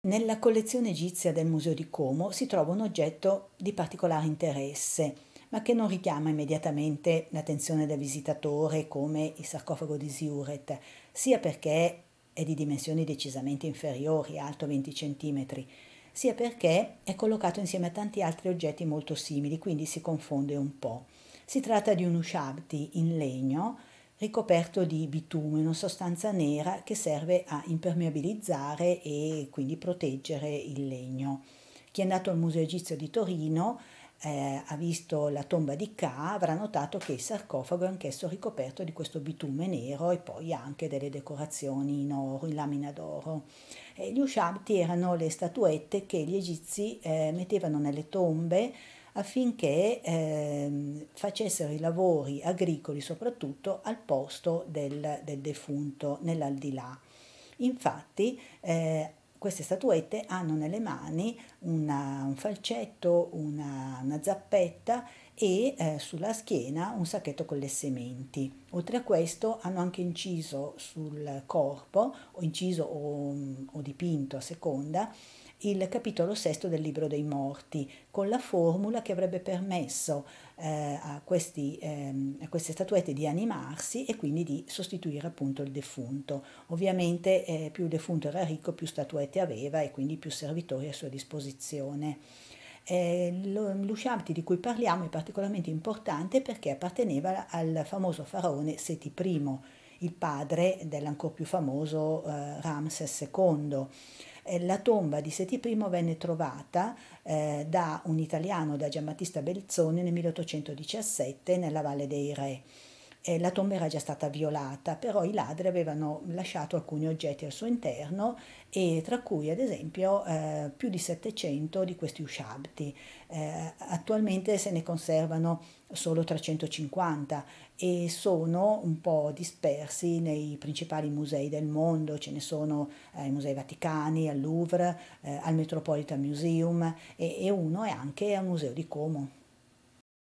Nella collezione egizia del Museo di Como si trova un oggetto di particolare interesse, ma che non richiama immediatamente l'attenzione del visitatore come il sarcofago di Siuret, sia perché è di dimensioni decisamente inferiori, alto 20 cm, sia perché è collocato insieme a tanti altri oggetti molto simili, quindi si confonde un po'. Si tratta di un ushabti in legno ricoperto di bitume, una sostanza nera che serve a impermeabilizzare e quindi proteggere il legno. Chi è andato al Museo Egizio di Torino eh, ha visto la tomba di Ka avrà notato che il sarcofago è anch'esso ricoperto di questo bitume nero e poi anche delle decorazioni in oro, in lamina d'oro. Eh, gli ushabti erano le statuette che gli egizi eh, mettevano nelle tombe affinché eh, facessero i lavori agricoli soprattutto al posto del, del defunto nell'aldilà. Infatti eh, queste statuette hanno nelle mani una, un falcetto, una, una zappetta e eh, sulla schiena un sacchetto con le sementi. Oltre a questo hanno anche inciso sul corpo, o inciso o, o dipinto a seconda, il capitolo sesto del Libro dei Morti, con la formula che avrebbe permesso eh, a, questi, ehm, a, queste statuette di animarsi e quindi di sostituire appunto il defunto. Ovviamente eh, più il defunto era ricco, più statuette aveva e quindi più servitori a sua disposizione. Eh, L'Ushabti di cui parliamo è particolarmente importante perché apparteneva al famoso faraone Seti I, il padre dell'ancor più famoso eh, Ramses II eh, la tomba di Seti I venne trovata eh, da un italiano, da Giambattista Belzoni, nel 1817 nella Valle dei Re eh, la tomba era già stata violata, però i ladri avevano lasciato alcuni oggetti al suo interno e tra cui ad esempio eh, più di 700 di questi usciabti. Eh, attualmente se ne conservano solo 350 e sono un po' dispersi nei principali musei del mondo, ce ne sono ai eh, Musei Vaticani, al Louvre, eh, al Metropolitan Museum e, e uno è anche al Museo di Como.